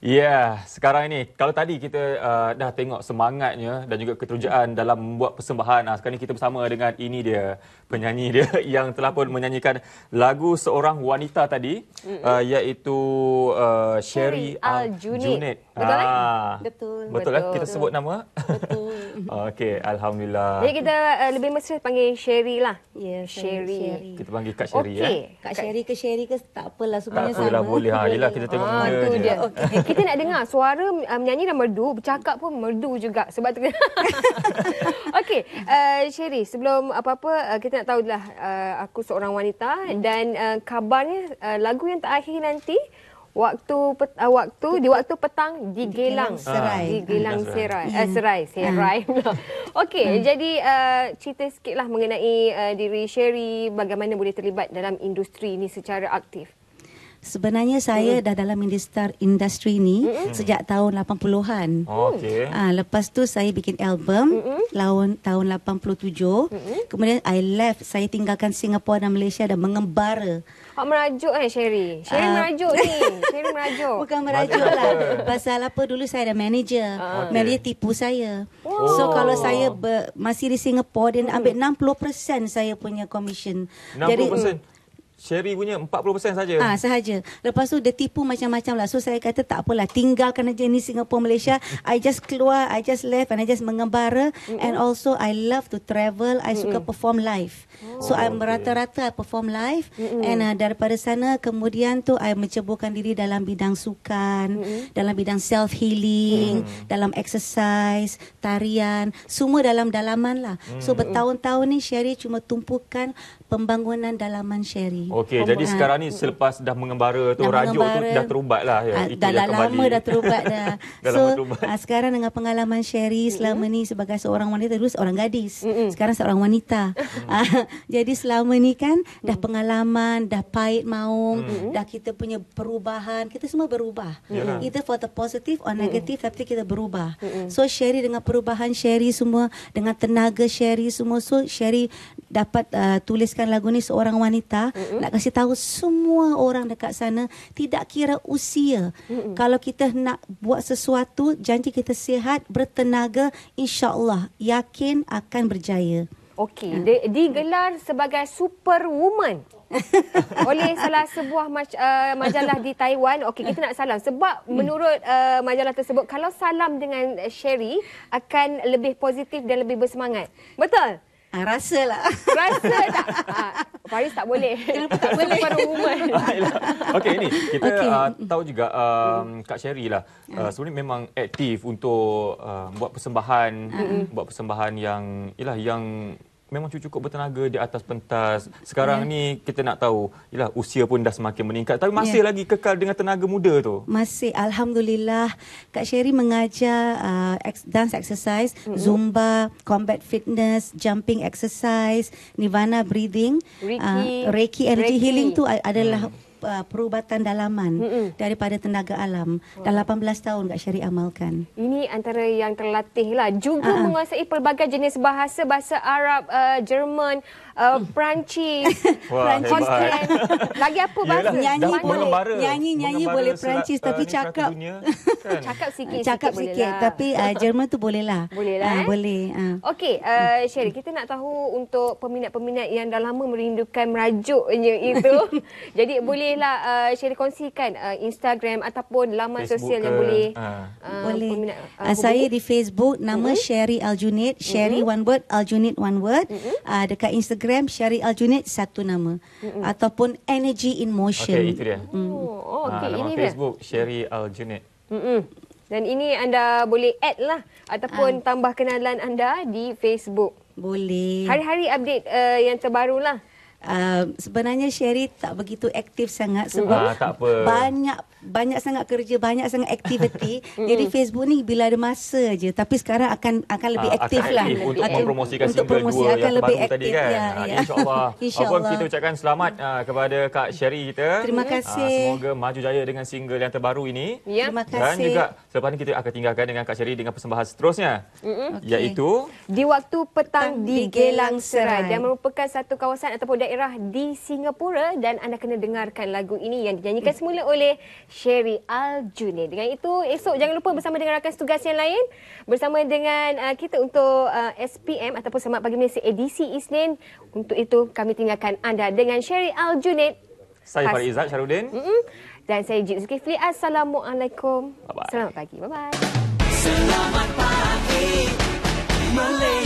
Ya, yeah, sekarang ini kalau tadi kita uh, dah tengok semangatnya dan juga keterujaan dalam membuat persembahan. Uh, sekarang ini kita bersama dengan ini dia penyanyi dia yang telah pun menyanyikan lagu seorang wanita tadi uh, iaitu uh, Uh, Sherry Al Junid. Betul kan? ah. kan? Betul. Betul kan kita sebut nama? Betul. Okey, alhamdulillah. Jadi kita uh, lebih mesra panggil Sherry lah. Ya, yeah, Sherry. Sherry. Kita panggil Kak Sherry okay. ya. Okey, Kak Sherry ke Sherry ke tak apalah semuanya sama. Tak apalah boleh. Ha, yalah kita tengok ah, Dia. Okay. kita nak dengar suara uh, menyanyi dan merdu, bercakap pun merdu juga sebab Okey, uh, Sherry, sebelum apa-apa uh, kita nak tahu dah uh, aku seorang wanita hmm. dan uh, kabarnya uh, lagu yang terakhir nanti waktu pet, uh, waktu di waktu petang di Gelang Serai di Gelang Serai uh, Serai Serai. Uh. Okey uh. jadi uh, cerita sikitlah mengenai uh, diri Sherry bagaimana boleh terlibat dalam industri ini secara aktif. Sebenarnya saya hmm. dah dalam industri industri ni hmm. sejak tahun 80-an. Oh, okay. ha, ah, lepas tu saya bikin album hmm. tahun 87. Hmm. Kemudian I left, saya tinggalkan Singapura dan Malaysia dan mengembara. Awak merajuk eh Sherry? Sherry uh, merajuk ni. Sherry merajuk. Bukan merajuk lah. Pasal apa dulu saya ada manager. Ah, okay. Manager tipu saya. Oh. So kalau saya oh. masih di Singapura dia hmm. ambil 60% saya punya komisen. 60%? Jadi, Sherry punya 40% saja. Ah ha, sahaja. Lepas tu dia tipu macam-macam lah. So saya kata tak apalah tinggalkan aja ni Singapore Malaysia. I just keluar, I just left and I just mengembara Mm-mm. and also I love to travel. I Mm-mm. suka perform live. Oh, so oh, I merata-rata I perform live Mm-mm. and uh, daripada sana kemudian tu I menceburkan diri dalam bidang sukan, Mm-mm. dalam bidang self healing, mm. dalam exercise, tarian, semua dalam dalaman lah. Mm. So bertahun-tahun ni Sherry cuma tumpukan pembangunan dalaman Sherry. Okey, jadi ha, sekarang ni selepas dah mengembara tu, dah rajuk mengembara, tu dah terubat lah. Ya, ha, dah, dah lama dah terubat dah. dah so, terubat. Ha, sekarang dengan pengalaman Sherry selama mm-hmm. ni sebagai seorang wanita, dulu seorang gadis. Mm-hmm. Sekarang seorang wanita. ha, jadi selama ni kan, mm. dah mm-hmm. pengalaman, dah pahit maung, mm-hmm. dah kita punya perubahan. Kita semua berubah. Mm-hmm. Either for the positive or negative, mm-hmm. tapi kita berubah. Mm-hmm. So, Sherry dengan perubahan Sherry semua, dengan tenaga Sherry semua. So, Sherry dapat uh, tuliskan lagu ni seorang wanita. Mm-hmm nak kasih tahu semua orang dekat sana tidak kira usia Mm-mm. kalau kita nak buat sesuatu janji kita sihat bertenaga insyaallah yakin akan berjaya okey ha. digelar sebagai superwoman oleh salah sebuah maj- uh, majalah di Taiwan okey kita nak salam sebab hmm. menurut uh, majalah tersebut kalau salam dengan uh, Sherry akan lebih positif dan lebih bersemangat betul Ha, ah, rasa lah. Rasa tak? Ha, ah, Paris tak boleh. tak boleh. Baru woman. Okey, ini. Kita okay. uh, ah, tahu juga uh, mm. Kak Sherry lah. Uh, sebenarnya memang aktif untuk uh, buat persembahan. Mm. Buat persembahan yang, yalah, yang memang cukup bertenaga di atas pentas. Sekarang yeah. ni kita nak tahu, yalah usia pun dah semakin meningkat tapi masih yeah. lagi kekal dengan tenaga muda tu. Masih alhamdulillah Kak Sherry mengajar uh, dance exercise, mm-hmm. zumba, combat fitness, jumping exercise, nirvana breathing, reiki, uh, reiki energy reiki. healing tu adalah mm uh, perubatan dalaman mm-hmm. daripada tenaga alam wow. dah 18 tahun Kak Syari amalkan. Ini antara yang terlatih lah juga uh-huh. menguasai pelbagai jenis bahasa bahasa Arab, uh, Jerman, uh, mm. Perancis, Perancis. Kan. Lagi apa bahasa? Yalah, nyanyi boleh, nyanyi nyanyi boleh Perancis uh, tapi cakap Cakap sikit Cakap sikit, sikit, sikit lah. Tapi uh, Jerman tu ah, eh? boleh lah Boleh lah uh, Boleh uh. Okay uh, Sherry Kita nak tahu Untuk peminat-peminat Yang dah lama merindukan Merajuknya itu Jadi bolehlah uh, Sherry kongsikan uh, Instagram Ataupun laman Facebook sosial ke, Yang boleh ah. uh, Boleh peminat, uh, uh, Saya di Facebook Nama uh-huh. Mm-hmm. Sherry Aljunied mm-hmm. Sherry uh-huh. one word Aljunied one word uh-huh. uh, Dekat Instagram Sherry Aljunied Satu nama uh-huh. Ataupun Energy in Motion Okay itu dia oh, mm. Oh okay uh, ini Facebook dia. Sherry Aljunied Mm-mm. Dan ini anda boleh add lah ataupun uh. tambah kenalan anda di Facebook. Boleh. Hari-hari update uh, yang terbaru lah. Uh, sebenarnya Sherry tak begitu aktif sangat sebab ah, banyak banyak sangat kerja banyak sangat aktiviti hmm. jadi Facebook ni bila ada masa aje tapi sekarang akan akan lebih ah, aktif, uh, aktif lah untuk lebih. mempromosikan single untuk promosi dua akan lebih aktif, tadi kan ya, ah, ya. insyaallah Insya kita ucapkan selamat uh, kepada Kak Sherry kita terima kasih uh, semoga maju jaya dengan single yang terbaru ini ya. terima kasih dan juga selepas ini kita akan tinggalkan dengan Kak Sherry dengan persembahan seterusnya okay. iaitu di waktu petang, di, di Gelang Serai. Serai merupakan satu kawasan ataupun daerah di Singapura dan anda kena dengarkan lagu ini yang dinyanyikan semula oleh Sherry Al Junin. Dengan itu esok jangan lupa bersama dengan rakan tugas yang lain bersama dengan uh, kita untuk uh, SPM ataupun Selamat Pagi Malaysia edisi Isnin. Untuk itu kami tinggalkan anda dengan Sherry Al Junin. Saya Farid Izzat Syarudin. Mm-mm. Dan saya Jid Zulkifli. Assalamualaikum. Bye-bye. Selamat pagi. Bye-bye. Selamat pagi. Malaysia.